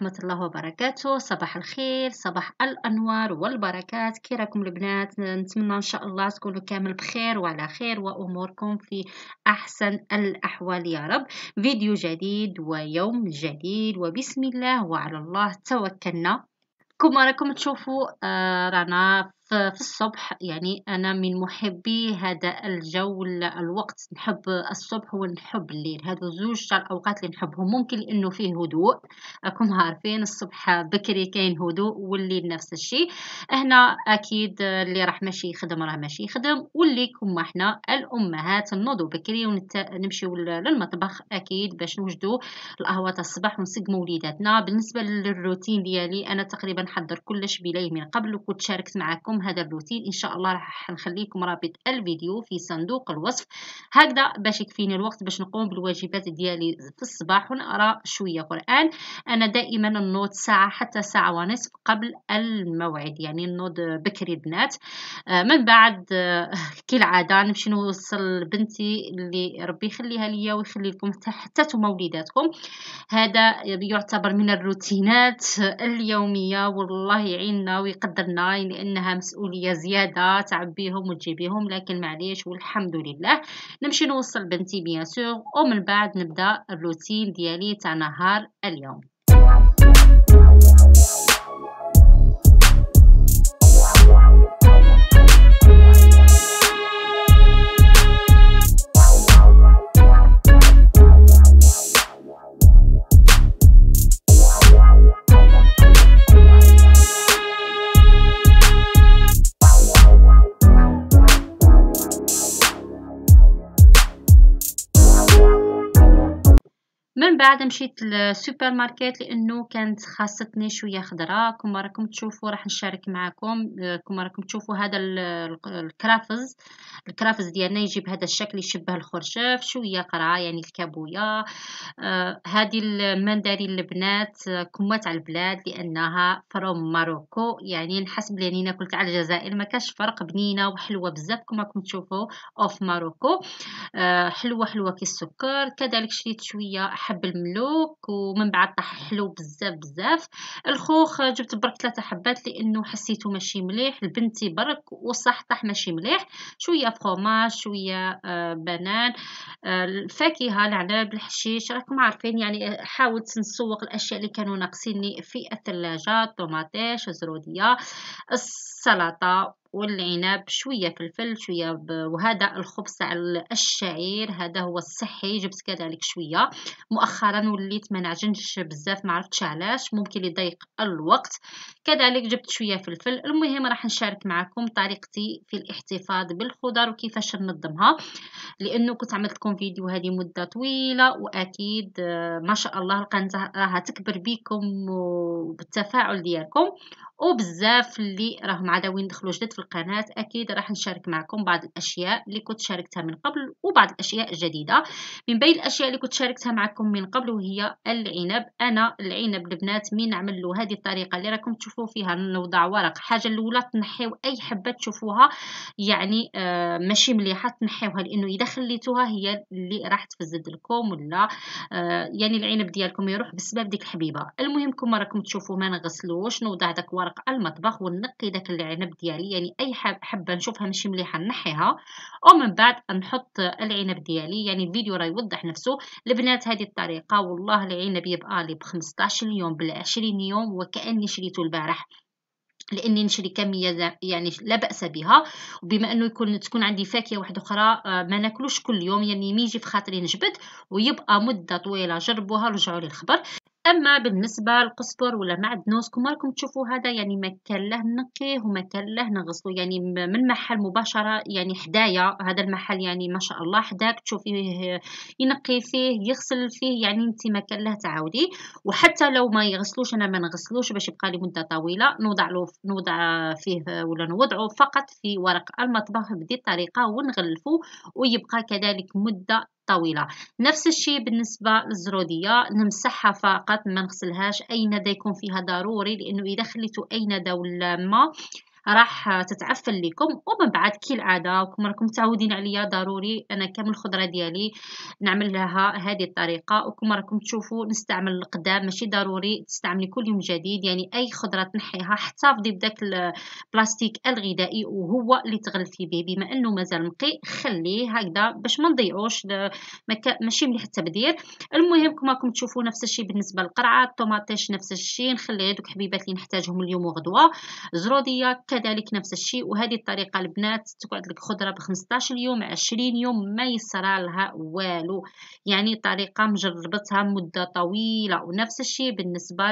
ورحمة الله وبركاته صباح الخير صباح الأنوار والبركات كي راكم البنات نتمنى إن شاء الله تكونوا كامل بخير وعلى خير وأموركم في أحسن الأحوال يا رب فيديو جديد ويوم جديد وبسم الله وعلى الله توكلنا كما راكم تشوفوا آه رانا آه، في الصبح يعني أنا من محبي هذا الجو الوقت نحب الصبح ونحب الليل هادو زوج تاع الأوقات اللي نحبهم ممكن لأنه فيه هدوء راكم عارفين الصبح بكري كاين هدوء والليل نفس الشيء هنا أكيد اللي راح ماشي يخدم راه ماشي يخدم واللي كما حنا الأمهات نوضو بكري ونمشيو للمطبخ أكيد باش نوجدو القهوة تاع الصباح ونسقمو وليداتنا بالنسبة للروتين ديالي أنا تقريبا نحضر كلش بليل من قبل وكنت شاركت معكم لكم هذا الروتين ان شاء الله راح نخليكم رابط الفيديو في صندوق الوصف هكذا باش يكفيني الوقت باش نقوم بالواجبات ديالي في الصباح ونقرا شويه قران انا دائما نوض ساعه حتى ساعه ونصف قبل الموعد يعني نوض بكري البنات آه، من بعد آه، كالعاده نمشي نوصل بنتي اللي ربي يخليها ليا ويخلي لكم حتى وليداتكم هذا يعتبر من الروتينات اليوميه والله يعيننا ويقدرنا لانها يعني مسؤوليه زياده تعبيهم وتجيبيهم لكن معليش والحمد لله نمشي نوصل بنتي بيان سور ومن بعد نبدا الروتين ديالي تاع نهار اليوم من بعد مشيت للسوبر ماركت لانه كانت خاصتني شويه خضره كما راكم تشوفوا راح نشارك معكم كما راكم تشوفوا هذا الكرافز الكرافز ديالنا يجي هذا الشكل يشبه الخرشف شويه قرعه يعني الكابويا آه، هذه المندري البنات كما تاع البلاد لانها فروم ماروكو يعني نحسب لاني ناكلت على الجزائر ما كاش فرق بنينه وحلوه بزاف كما راكم تشوفوا اوف آه، ماروكو حلوه حلوه كي السكر كذلك شريت شويه حب الملوك ومن بعد طاح حلو بزاف بزاف الخوخ جبت برك ثلاثه حبات لانه حسيته ماشي مليح لبنتي برك وصح طاح ماشي مليح شويه فخوماج شويه آه بنان آه الفاكهه العنب الحشيش راكم عارفين يعني آه، حاولت نسوق الاشياء اللي كانوا ناقصيني في الثلاجه طوماطيش زروديه السلطه والعناب شوية فلفل شوية ب... وهذا الخبز تاع الشعير هذا هو الصحي جبت كذلك شوية مؤخرا وليت ما نعجنش بزاف ما عرفتش علاش ممكن يضيق الوقت كذلك جبت شوية فلفل المهم راح نشارك معكم طريقتي في الاحتفاظ بالخضر وكيفاش ننظمها لانه كنت عملت لكم فيديو هذه مدة طويلة واكيد آه، ما شاء الله القناة راها تكبر بيكم وبالتفاعل ديالكم وبزاف اللي راهم عداوين دخلوا جدد في القناة أكيد راح نشارك معكم بعض الأشياء اللي كنت شاركتها من قبل وبعض الأشياء الجديدة من بين الأشياء اللي كنت شاركتها معكم من قبل وهي العنب أنا العنب البنات مين نعمل له هذه الطريقة اللي راكم تشوفوا فيها نوضع ورق حاجة الأولى تنحيو أي حبة تشوفوها يعني آه ماشي مليحة تنحيوها لأنه إذا خليتوها هي اللي راح تفزد لكم ولا آه يعني العنب ديالكم يروح بسبب ديك الحبيبة المهم كما راكم تشوفوا ما نغسلوش نوضع داك ورق المطبخ ونقي داك العنب ديالي يعني اي حبه نشوفها مش مليحه نحيها ومن بعد نحط العنب ديالي يعني الفيديو راه يوضح نفسه البنات هذه الطريقه والله العنب يبقى لي ب 15 يوم بال 20 يوم وكاني شريته البارح لاني نشري كميه يعني لا باس بها وبما انه يكون تكون عندي فاكهه واحده اخرى آه، ما ناكلوش كل يوم يعني ميجي في خاطري نجبد ويبقى مده طويله جربوها رجعوا لي الخبر اما بالنسبه للقزبر ولا معدنوس كما راكم تشوفوا هذا يعني ما كان له نقيه وما كان له نغسلو يعني من محل مباشره يعني حدايا هذا المحل يعني ما شاء الله حداك تشوفيه ينقي فيه يغسل فيه يعني انت ما كان له تعاودي وحتى لو ما يغسلوش انا ما نغسلوش باش يبقى لي مده طويله نوضع له نوضع فيه ولا نوضعه فقط في ورق المطبخ بدي الطريقه ونغلفه ويبقى كذلك مده طويلة نفس الشيء بالنسبة للزرودية نمسحها فقط ما نغسلهاش أي ندى يكون فيها ضروري لأنه إذا خليتو أي ندى ولا ما راح تتعفن لكم ومن بعد كي العاده وكما راكم متعودين عليا ضروري انا كامل الخضره ديالي نعمل لها هذه الطريقه وكما راكم تشوفوا نستعمل القدام ماشي ضروري تستعملي كل يوم جديد يعني اي خضره تنحيها احتفظي بداك البلاستيك الغذائي وهو اللي تغلفي به بما انه مازال نقي خليه هكذا باش ما نضيعوش ماشي مليح التبذير المهم كما راكم تشوفوا نفس الشيء بالنسبه للقرعه الطوماطيش نفس الشيء نخلي غير دوك حبيبات اللي نحتاجهم اليوم وغدوه زروديه كذلك نفس الشيء وهذه الطريقه البنات تقعد لك خضره ب 15 يوم 20 يوم ما يصرى لها والو يعني طريقه مجربتها مده طويله ونفس الشيء بالنسبه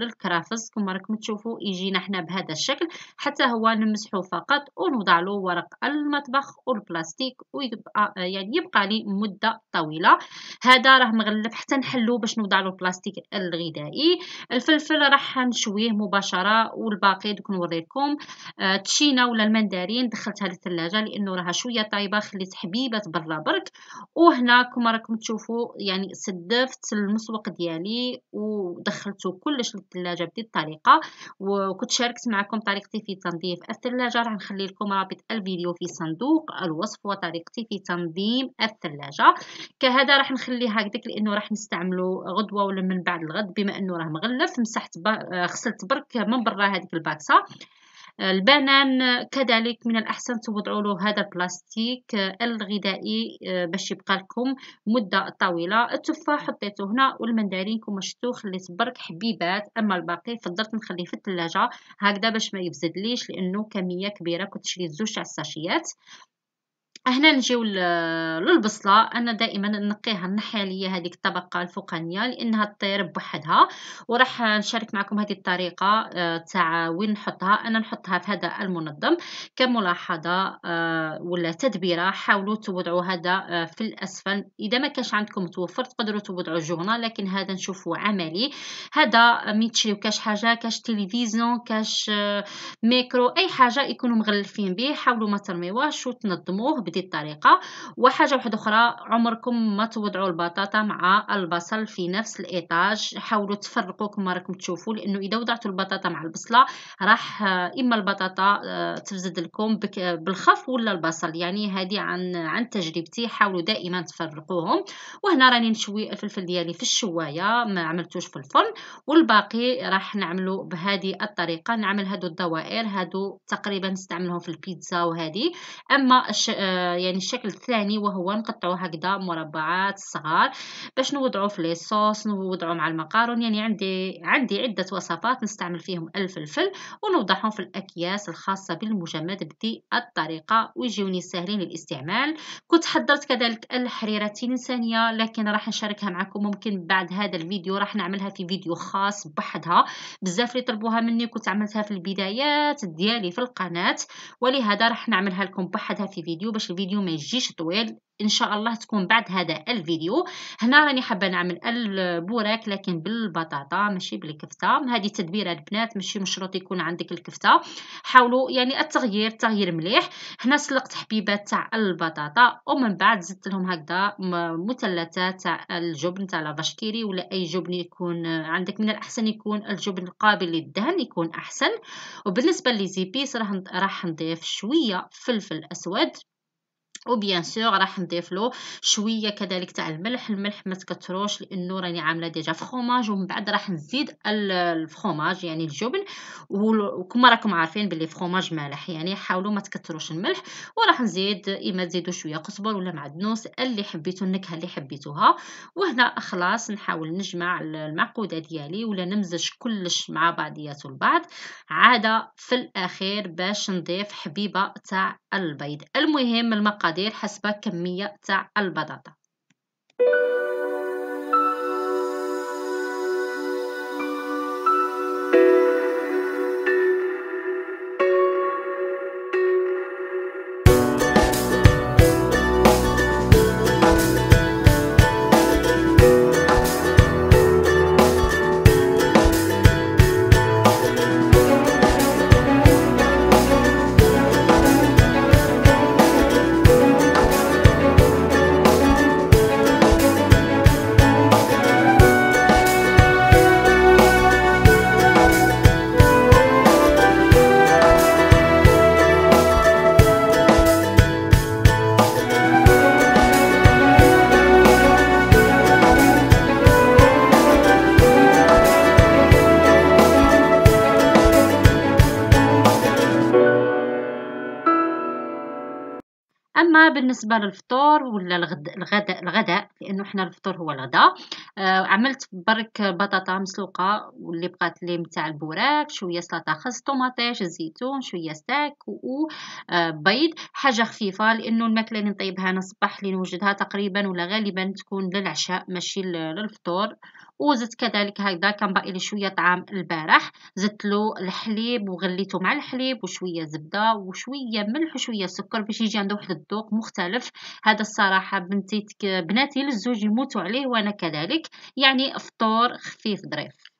للكرافس كما راكم تشوفوا يجينا حنا بهذا الشكل حتى هو نمسحه فقط ونوضع له ورق المطبخ والبلاستيك ويبقى يعني يبقى لي مده طويله هذا راه مغلف حتى نحلو باش نوضع له البلاستيك الغذائي الفلفل راح نشويه مباشره والباقي دوك نوريكم آه، تشينا ولا المندارين دخلتها للثلاجه لانه راها شويه طايبه خليت حبيبه برا برك وهنا كما راكم تشوفوا يعني سدفت المسوق ديالي ودخلته كلش للثلاجه بدي الطريقه وكنت شاركت معكم طريقتي في تنظيف الثلاجه راح نخلي لكم رابط الفيديو في صندوق الوصف وطريقتي في تنظيم الثلاجه كهذا راح نخليها هكذاك لانه راح نستعملو غدوه ولا من بعد الغد بما انه راه مغلف مسحت خسلت آه، برك من برا هذيك الباكسه البنان كذلك من الأحسن توضعوا له هذا البلاستيك آه، الغذائي آه، باش يبقى لكم مدة طويلة التفاح حطيته هنا والمندارين كما شفتوا خليت برك حبيبات أما الباقي فضلت نخليه في الثلاجة هكذا باش ما يفزدليش لأنه كمية كبيرة كنت شريت زوج تاع الساشيات هنا نجيو للبصله انا دائما نقيها نحي ليا هذيك الطبقه الفوقانيه لانها تطير بوحدها وراح نشارك معكم هذه الطريقه آه، تاع وين نحطها انا نحطها في هذا المنظم كملاحظه آه، ولا تدبيره حاولوا توضعوا هذا آه، في الاسفل اذا ما كانش عندكم توفر تقدروا توضعوا جونا لكن هذا نشوفه عملي هذا مي تشريو كاش حاجه كاش تلفزيون كاش ميكرو اي حاجه يكونوا مغلفين به حاولوا ما ترميوهش وتنظموه بهذه الطريقه وحاجه واحده اخرى عمركم ما توضعوا البطاطا مع البصل في نفس الايطاج حاولوا تفرقوا كما راكم تشوفوا لانه اذا وضعتوا البطاطا مع البصله راح اما البطاطا آه، تفزد لكم بالخف ولا البصل يعني هذه عن عن تجربتي حاولوا دائما تفرقوهم وهنا راني نشوي الفلفل ديالي في الشوايه ما عملتوش في الفرن والباقي راح نعملو بهذه الطريقه نعمل هادو الدوائر هادو تقريبا نستعملهم في البيتزا وهذه اما يعني الشكل الثاني وهو نقطعو هكذا مربعات صغار باش نوضعو في لي صوص نوضعو مع المقارون يعني عندي عندي عده وصفات نستعمل فيهم الفلفل ونوضعهم في الاكياس الخاصه بالمجمد بدي الطريقه ويجيوني ساهلين للاستعمال كنت حضرت كذلك الحريره ثانيه لكن راح نشاركها معكم ممكن بعد هذا الفيديو راح نعملها في فيديو خاص بحدها بزاف اللي طلبوها مني كنت عملتها في البدايات ديالي في القناه ولهذا راح نعملها لكم بحدها في فيديو باش الفيديو ما يجيش طويل ان شاء الله تكون بعد هذا الفيديو هنا راني حابه نعمل البوراك لكن بالبطاطا ماشي بالكفته هذه تدبيره البنات ماشي مشروط يكون عندك الكفته حاولوا يعني التغيير تغيير مليح هنا سلقت حبيبات تاع البطاطا ومن بعد زدت لهم هكذا مثلثات تاع الجبن تاع لافاشكيري ولا اي جبن يكون عندك من الاحسن يكون الجبن قابل للدهن يكون احسن وبالنسبه لزيبيس راح راح نضيف شويه فلفل اسود وبيان سور راح نضيف له شويه كذلك تاع الملح الملح ما تكثروش لانه راني عامله ديجا فخوماج ومن بعد راح نزيد الفخوماج يعني الجبن وكما راكم عارفين باللي فخوماج مالح يعني حاولوا ما تكثروش الملح وراح نزيد اما تزيدوا شويه قزبر ولا معدنوس اللي حبيتو النكهه اللي حبيتوها وهنا خلاص نحاول نجمع المعقوده ديالي ولا نمزج كلش مع بعضياته البعض عاده في الاخير باش نضيف حبيبه تاع البيض المهم المقادير مقادير حسب كمية تاع البطاطا أما بالنسبة للفطور ولا الغداء الغداء لأنه حنا الفطور هو الغداء آه، عملت برك بطاطا مسلوقة واللي بقات لي متاع البوراك شوية سلطة خس طوماطيش الزيتون شوية ستاك وبيض آه، حاجة خفيفة لأنه الماكلة اللي نطيبها أنا الصباح اللي نوجدها تقريبا ولا غالبا تكون للعشاء ماشي للفطور وزدت كذلك هكذا كان باقي لي شويه طعام البارح زدت له الحليب وغليته مع الحليب وشويه زبده وشويه ملح وشويه سكر باش يجي عنده واحد الذوق مختلف هذا الصراحه بنتي بناتي للزوج يموتوا عليه وانا كذلك يعني فطور خفيف ظريف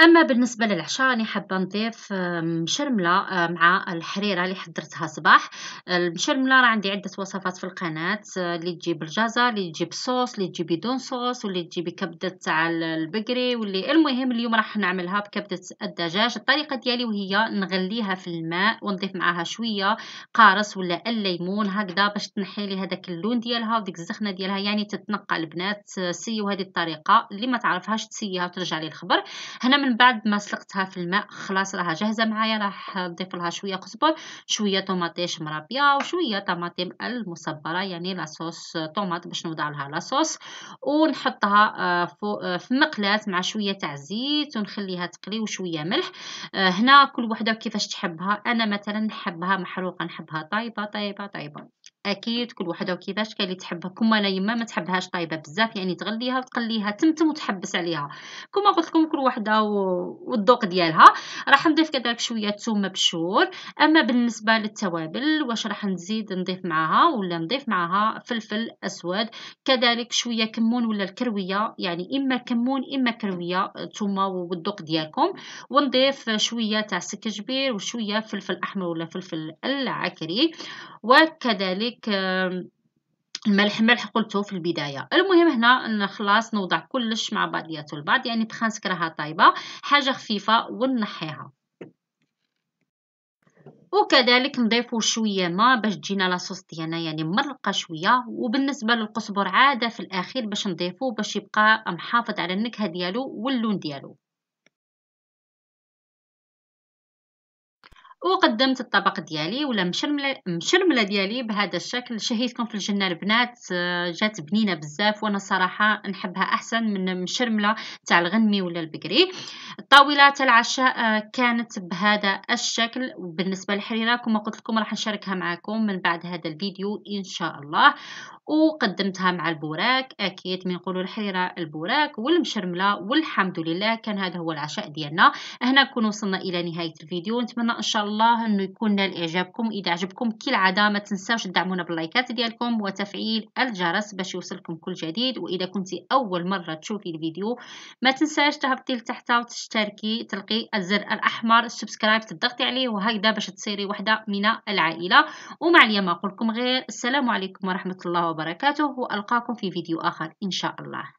أما بالنسبة للعشاء راني حابة نضيف مشرملة مع الحريرة اللي حضرتها صباح المشرملة راه عندي عدة وصفات في القناة آه، اللي تجيب الجزر اللي تجيب صوص اللي تجيبي دون صوص واللي تجيبي كبدة تاع البقري واللي المهم اليوم راح نعملها بكبدة الدجاج الطريقة ديالي وهي نغليها في الماء ونضيف معاها شوية قارص ولا الليمون هكذا باش تنحي لي هذاك اللون ديالها وديك الزخنة ديالها يعني تتنقى البنات آه، سيو هذه الطريقة اللي ما تعرفهاش تسيها وترجع لي الخبر هنا من من بعد ما سلقتها في الماء خلاص راها جاهزه معايا راح نضيف لها شويه قزبر شويه طوماطيش مربيه وشويه طماطم المصبره يعني لاصوص طوماط باش نوضع لها لاصوص ونحطها آه، فوق آه، في مقلاة مع شويه تاع زيت ونخليها تقلي وشويه ملح آه، هنا كل وحده كيفاش تحبها انا مثلا نحبها محروقه نحبها طايبه طايبه طايبه اكيد كل وحده وكيفاش كاين اللي تحبها كما انا يما ما تحبهاش طايبه بزاف يعني تغليها وتقليها تمتم وتحبس عليها كما قلت لكم كل وحده والذوق ديالها راح نضيف كذلك شويه ثوم مبشور اما بالنسبه للتوابل واش راح نزيد نضيف معاها ولا نضيف معاها فلفل اسود كذلك شويه كمون ولا الكرويه يعني اما كمون اما كرويه ثوم والذوق ديالكم ونضيف شويه تاع سكجبير وشويه فلفل احمر ولا فلفل العكري وكذلك كذلك الملح ملح قلته في البدايه المهم هنا أن خلاص نوضع كلش مع بعضياته البعض يعني بخا نسكرها طايبه حاجه خفيفه ونحيها وكذلك نضيفوا شويه ماء باش تجينا لاصوص ديالنا يعني مرقه شويه وبالنسبه للقزبر عاده في الاخير باش نضيفوه باش يبقى محافظ على النكهه ديالو واللون ديالو وقدمت الطبق ديالي ولا مشرمله ديالي بهذا الشكل شهيتكم في الجنه البنات آه، جات بنينه بزاف وانا صراحه نحبها احسن من مشرمله تاع الغنمي ولا البقري الطاوله تاع العشاء آه، كانت بهذا الشكل وبالنسبه للحريره كما قلت لكم راح نشاركها معكم من بعد هذا الفيديو ان شاء الله وقدمتها مع البوراك اكيد من نقولوا الحريره البوراك والمشرمله والحمد لله كان هذا هو العشاء ديالنا هنا نكون وصلنا الى نهايه الفيديو نتمنى ان شاء الله الله انه يكون نال اعجابكم اذا عجبكم كالعاده ما تنساوش تدعمونا باللايكات ديالكم وتفعيل الجرس باش يوصلكم كل جديد واذا كنتي اول مره تشوفي الفيديو ما تنساش تهبطي لتحت وتشتركي تلقي الزر الاحمر سبسكرايب تضغطي عليه وهكذا باش تصيري وحده من العائله ومع اليوم اقول لكم غير السلام عليكم ورحمه الله وبركاته والقاكم في فيديو اخر ان شاء الله